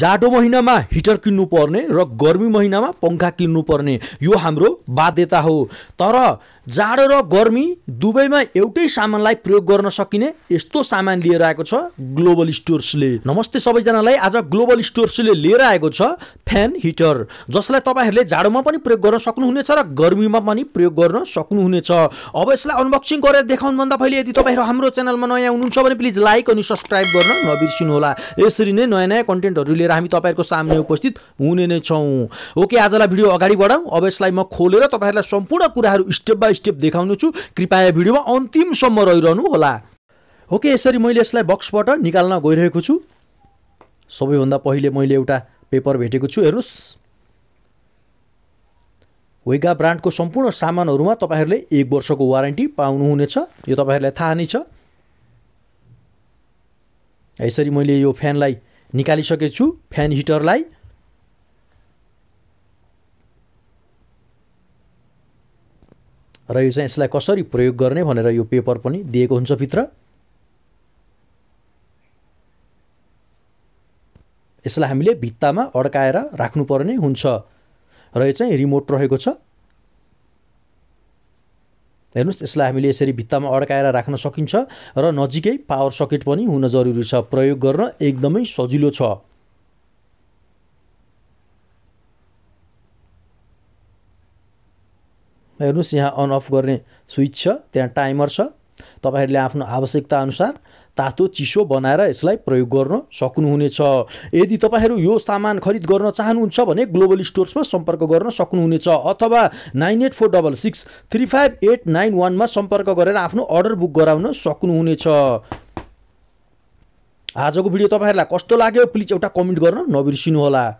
जाडो महिनामा हिटर किन्नुपर्ने र गर्मी महिनामा पङ्खा किन्नुपर्ने यो हाम्रो बाध्यता हो तर जाडो र गर्मी दुवैमा एउटै सामानलाई प्रयोग गर्न सकिने यस्तो सामान लिएर आएको छ ग्लोबल स्टोर्सले नमस्ते सबैजनालाई आज ग्लोबल स्टोर्सले लिएर आएको छ फ्यान हिटर जसलाई तपाईँहरूले जाडोमा पनि प्रयोग गर्न सक्नुहुनेछ र गर्मीमा पनि प्रयोग गर्न सक्नुहुनेछ अब यसलाई अनबक्सिङ गरेर देखाउनुभन्दा पहिले यदि तपाईँहरू हाम्रो च्यानलमा नयाँ हुनुहुन्छ भने प्लिज लाइक अनि सब्सक्राइब गर्न नबिर्सिनुहोला यसरी नै नयाँ नयाँ कन्टेन्टहरू लिएर हामी तपाईँहरूको सामने उपस्थित हुने नै छौँ ओके आजलाई भिडियो अगाडि बढाउँ अब यसलाई म खोलेर तपाईँहरूलाई सम्पूर्ण कुराहरू स्टेप बाई स्टेप देखाउनु छु कृपया भिडियोमा अन्तिमसम्म रहिरहनु होला ओके यसरी मैले यसलाई बक्सबाट निकाल्न गइरहेको छु सबैभन्दा पहिले मैले एउटा पेपर भेटेको छु हेर्नुहोस् वेगा ब्रान्डको सम्पूर्ण सामानहरूमा तपाईँहरूले एक वर्षको वारेन्टी पाउनुहुनेछ यो तपाईँहरूलाई थाहा नै छ यसरी मैले यो फ्यानलाई निकालिसकेछु फ्यान हिटरलाई र यो चाहिँ यसलाई कसरी प्रयोग गर्ने भनेर यो पेपर पनि दिएको हुन्छ भित्र यसलाई हामीले भित्तामा अड्काएर राख्नुपर्ने हुन्छ र यो चाहिँ रिमोट रहेको छ हेर्नुहोस् यसलाई हामीले यसरी भित्तामा अड्काएर राख्न सकिन्छ र नजिकै पावर सकेट पनि हुन जरुरी छ प्रयोग गर्न एकदमै सजिलो छ हेर्नुहोस् यहाँ अन अफ गर्ने स्विच छ त्यहाँ टाइमर छ तपाईँहरूले आफ्नो आवश्यकताअनुसार तातो चिसो बनाएर यसलाई प्रयोग गर्न सक्नुहुनेछ यदि तपाईँहरू यो सामान खरिद गर्न चाहनुहुन्छ भने ग्लोबल स्टोर्समा सम्पर्क गर्न सक्नुहुनेछ अथवा nine eight four double six three five eight nine वानमा सम्पर्क गरेर आफ्नो अर्डर बुक गराउन सक्नुहुनेछ आजको भिडियो तपाईँहरूलाई कस्तो लाग्यो प्लिज एउटा कमेन्ट गर्न नबिर्सिनुहोला